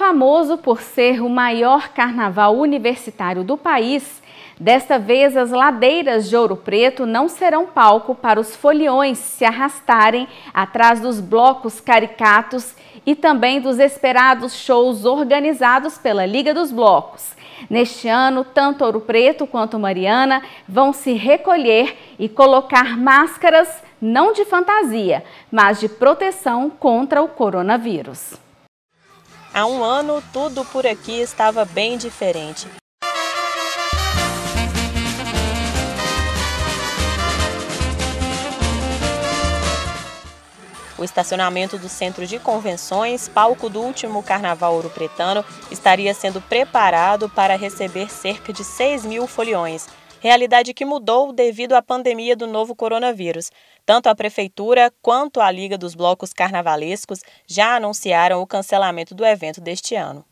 Famoso por ser o maior carnaval universitário do país, desta vez as ladeiras de Ouro Preto não serão palco para os foliões se arrastarem atrás dos blocos caricatos e também dos esperados shows organizados pela Liga dos Blocos. Neste ano, tanto Ouro Preto quanto Mariana vão se recolher e colocar máscaras não de fantasia, mas de proteção contra o coronavírus. Há um ano, tudo por aqui estava bem diferente. O estacionamento do Centro de Convenções, palco do último Carnaval Ouro Pretano, estaria sendo preparado para receber cerca de 6 mil foliões realidade que mudou devido à pandemia do novo coronavírus. Tanto a Prefeitura quanto a Liga dos Blocos Carnavalescos já anunciaram o cancelamento do evento deste ano.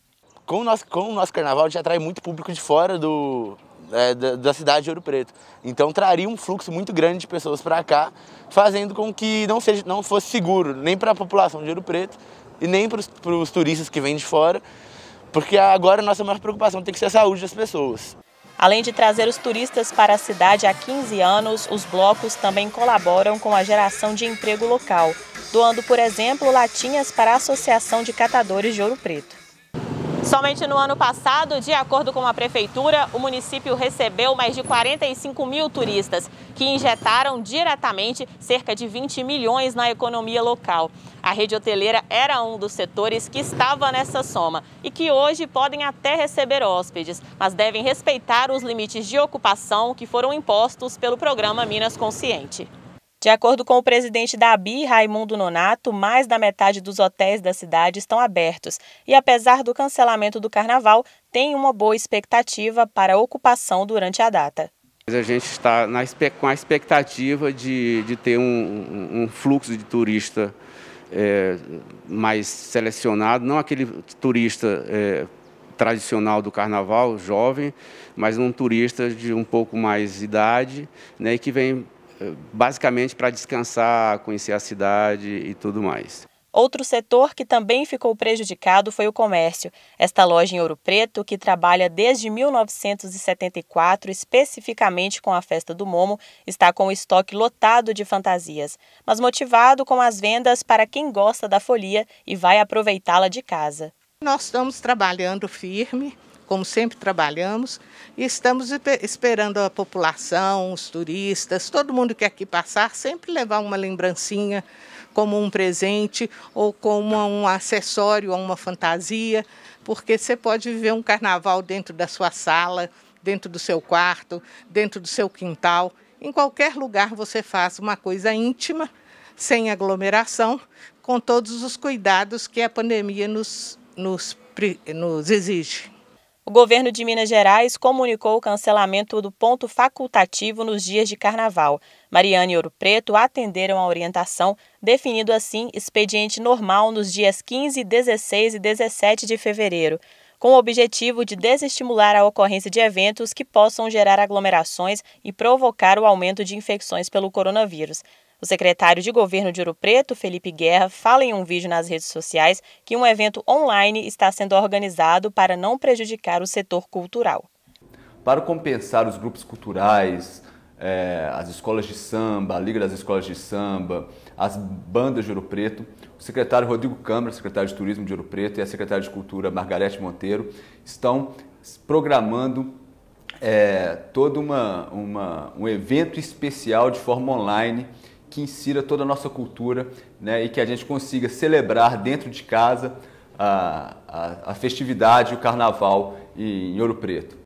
Como o nosso, o nosso carnaval já atrai muito público de fora do, é, da, da, cidade de Ouro Preto. Então traria um fluxo muito grande de pessoas para cá, fazendo com que não, seja, não fosse seguro nem para a população de Ouro Preto e nem para os turistas que vêm de fora, porque agora a nossa maior preocupação tem que ser a saúde das pessoas. Além de trazer os turistas para a cidade há 15 anos, os blocos também colaboram com a geração de emprego local, doando, por exemplo, latinhas para a Associação de Catadores de Ouro Preto. Somente no ano passado, de acordo com a prefeitura, o município recebeu mais de 45 mil turistas, que injetaram diretamente cerca de 20 milhões na economia local. A rede hoteleira era um dos setores que estava nessa soma e que hoje podem até receber hóspedes, mas devem respeitar os limites de ocupação que foram impostos pelo programa Minas Consciente. De acordo com o presidente da ABI, Raimundo Nonato, mais da metade dos hotéis da cidade estão abertos e, apesar do cancelamento do carnaval, tem uma boa expectativa para a ocupação durante a data. A gente está na, com a expectativa de, de ter um, um fluxo de turista é, mais selecionado, não aquele turista é, tradicional do carnaval, jovem, mas um turista de um pouco mais idade, né, que vem basicamente para descansar, conhecer a cidade e tudo mais. Outro setor que também ficou prejudicado foi o comércio. Esta loja em Ouro Preto, que trabalha desde 1974 especificamente com a festa do Momo, está com o estoque lotado de fantasias, mas motivado com as vendas para quem gosta da folia e vai aproveitá-la de casa. Nós estamos trabalhando firme, como sempre trabalhamos, e estamos esperando a população, os turistas, todo mundo que aqui passar, sempre levar uma lembrancinha como um presente ou como um acessório uma fantasia, porque você pode viver um carnaval dentro da sua sala, dentro do seu quarto, dentro do seu quintal. Em qualquer lugar você faz uma coisa íntima, sem aglomeração, com todos os cuidados que a pandemia nos, nos, nos exige. O governo de Minas Gerais comunicou o cancelamento do ponto facultativo nos dias de carnaval. Mariana e Ouro Preto atenderam a orientação, definindo assim expediente normal nos dias 15, 16 e 17 de fevereiro com o objetivo de desestimular a ocorrência de eventos que possam gerar aglomerações e provocar o aumento de infecções pelo coronavírus. O secretário de governo de Ouro Preto, Felipe Guerra, fala em um vídeo nas redes sociais que um evento online está sendo organizado para não prejudicar o setor cultural. Para compensar os grupos culturais, é, as escolas de samba, a Liga das Escolas de Samba, as bandas de Ouro Preto, o secretário Rodrigo Câmara, secretário de Turismo de Ouro Preto, e a secretária de Cultura Margarete Monteiro estão programando é, todo uma, uma, um evento especial de forma online que insira toda a nossa cultura né, e que a gente consiga celebrar dentro de casa a, a, a festividade, o carnaval em Ouro Preto.